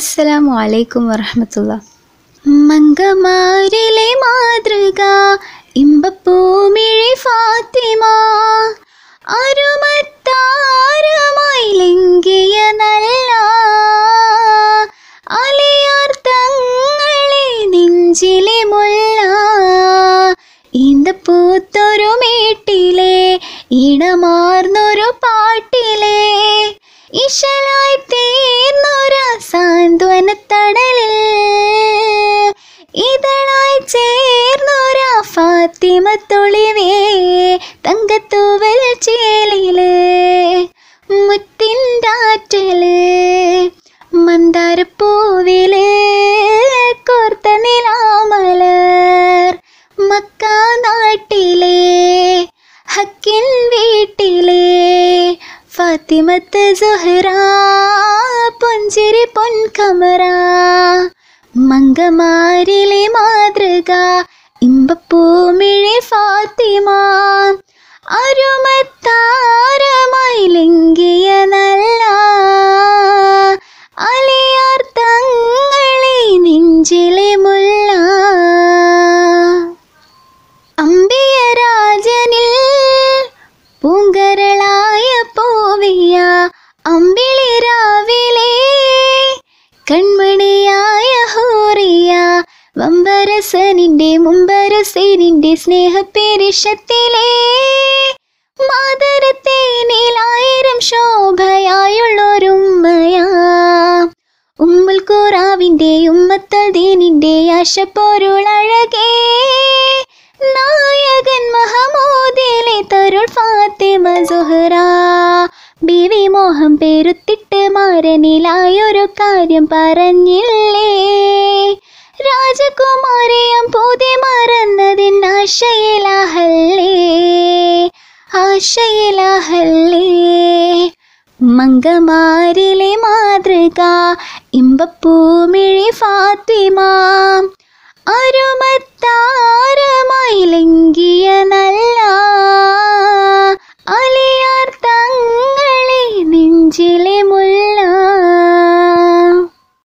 അസ്സലാമു അലൈക്കും വറഹമത്തുള്ള മങ്കമാരിലെ മാതൃക ഇമ്പപ്പൂമിഴി ഫാത്തിമ അരുമത്താരുമായി ലിംഗിയ നല്ല അലിയാർ തങ്ങളെ നെഞ്ചിലെ മുല്ല ഈന്തപ്പൂത്തൊരു മേട്ടിലെ ഇണമാർന്നൊരു പാട്ടിലെ ഇശലായി തീർന്നു സാന്ത്വനത്തടലിൽ ഇതളായി ചേർന്നോരാ ഫാത്തിമത്തൊളിവേ തൊളിവേ തങ്കത്തൂവൽ ചേലിലേ ഫാത്തിമത്ത് സുഹ്റ പുഞ്ചിരി പൊൻകമറ മങ്കമാരിലെ മാതൃക ഇമ്പപ്പൂമിഴി ഫാത്തിമ അരുമത്താർ അമ്പിളി രാവിലെ കൺമണിയായ ഹോറിയ വമ്പരസനിന്റെ മുമ്പരസനിന്റെ സ്നേഹപേരിഷത്തിലെ മാതരത്തേനിലായിരം ശോഭയായുള്ളൊരുമ്മയാ ഉമ്മൽ കൂറാവിൻ്റെ ഉമ്മത്തദീനിൻ്റെ ആശപ്പൊരുളഴകേ നായകൻ മഹമൂദിലെ തരുൾ ഫാത്തിമ സുഹറാ മോഹം പേരുത്തിട്ട് മാരനിലായൊരു കാര്യം പറഞ്ഞില്ലേ രാജകുമാരിയം പൂതി മറന്നതിൻ ആശയിലാഹല്ലേ ആശയിലാഹല്ലേ മങ്കമാരിലെ മാതൃക ഇമ്പപ്പൂമിഴി ഫാത്തിമ